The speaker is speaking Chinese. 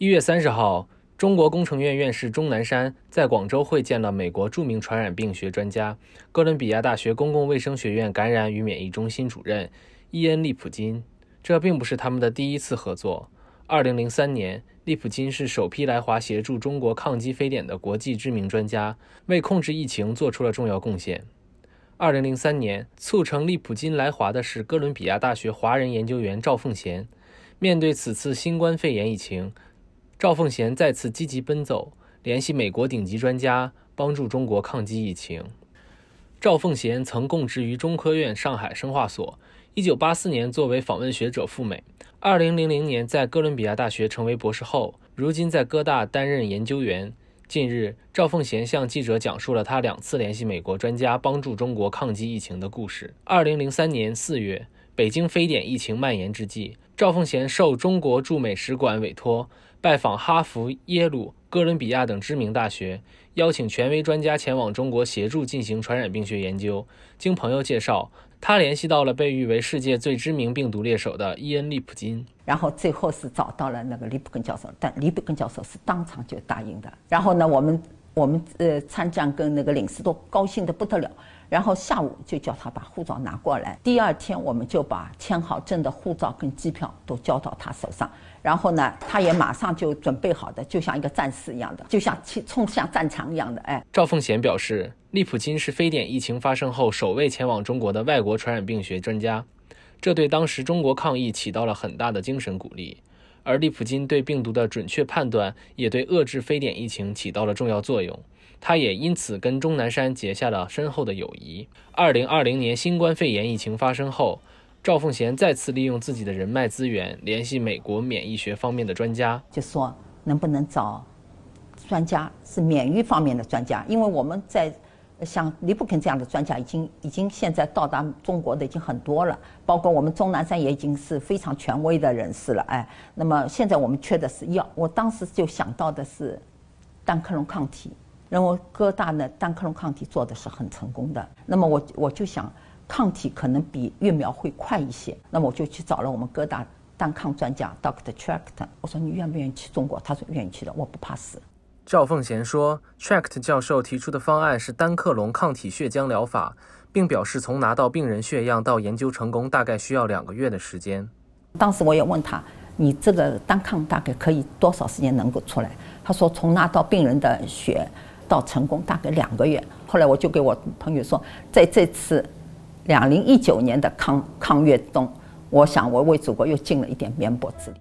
一月三十号，中国工程院院士钟南山在广州会见了美国著名传染病学专家、哥伦比亚大学公共卫生学院感染与免疫中心主任伊恩·利普金。这并不是他们的第一次合作。二零零三年，利普金是首批来华协助中国抗击非典的国际知名专家，为控制疫情做出了重要贡献。二零零三年，促成利普金来华的是哥伦比亚大学华人研究员赵凤贤。面对此次新冠肺炎疫情，赵凤贤再次积极奔走，联系美国顶级专家帮助中国抗击疫情。赵凤贤曾供职于中科院上海生化所，一九八四年作为访问学者赴美，二零零零年在哥伦比亚大学成为博士后，如今在哥大担任研究员。近日，赵凤贤向记者讲述了他两次联系美国专家帮助中国抗击疫情的故事。二零零三年四月，北京非典疫情蔓延之际，赵凤贤受中国驻美使馆委托。拜访哈佛、耶鲁、哥伦比亚等知名大学，邀请权威专家前往中国协助进行传染病学研究。经朋友介绍，他联系到了被誉为世界最知名病毒猎手的伊恩·利普金。然后最后是找到了那个利普根教授，但利普根教授是当场就答应的。然后呢，我们。我们呃参战跟那个领事都高兴的不得了，然后下午就叫他把护照拿过来，第二天我们就把签好证的护照跟机票都交到他手上，然后呢，他也马上就准备好的，就像一个战士一样的，就像去冲向战场一样的，哎。赵凤贤表示，利普金是非典疫情发生后首位前往中国的外国传染病学专家，这对当时中国抗疫起到了很大的精神鼓励。而利普金对病毒的准确判断，也对遏制非典疫情起到了重要作用。他也因此跟钟南山结下了深厚的友谊。二零二零年新冠肺炎疫情发生后，赵凤贤再次利用自己的人脉资源，联系美国免疫学方面的专家，就说能不能找专家，是免疫方面的专家，因为我们在。像李伯肯这样的专家，已经已经现在到达中国的已经很多了，包括我们钟南山也已经是非常权威的人士了，哎，那么现在我们缺的是药，我当时就想到的是单克隆抗体，然后哥大呢单克隆抗体做的是很成功的，那么我我就想抗体可能比疫苗会快一些，那么我就去找了我们哥大单抗专家 Dr. Tracht，我说你愿不愿意去中国，他说愿意去的，我不怕死。赵凤贤说 t r a c t 教授提出的方案是单克隆抗体血浆疗法，并表示从拿到病人血样到研究成功大概需要两个月的时间。当时我也问他，你这个单抗大概可以多少时间能够出来？他说从拿到病人的血到成功大概两个月。后来我就给我朋友说，在这次两零一九年的抗抗月中，我想我为祖国又尽了一点绵薄之力。”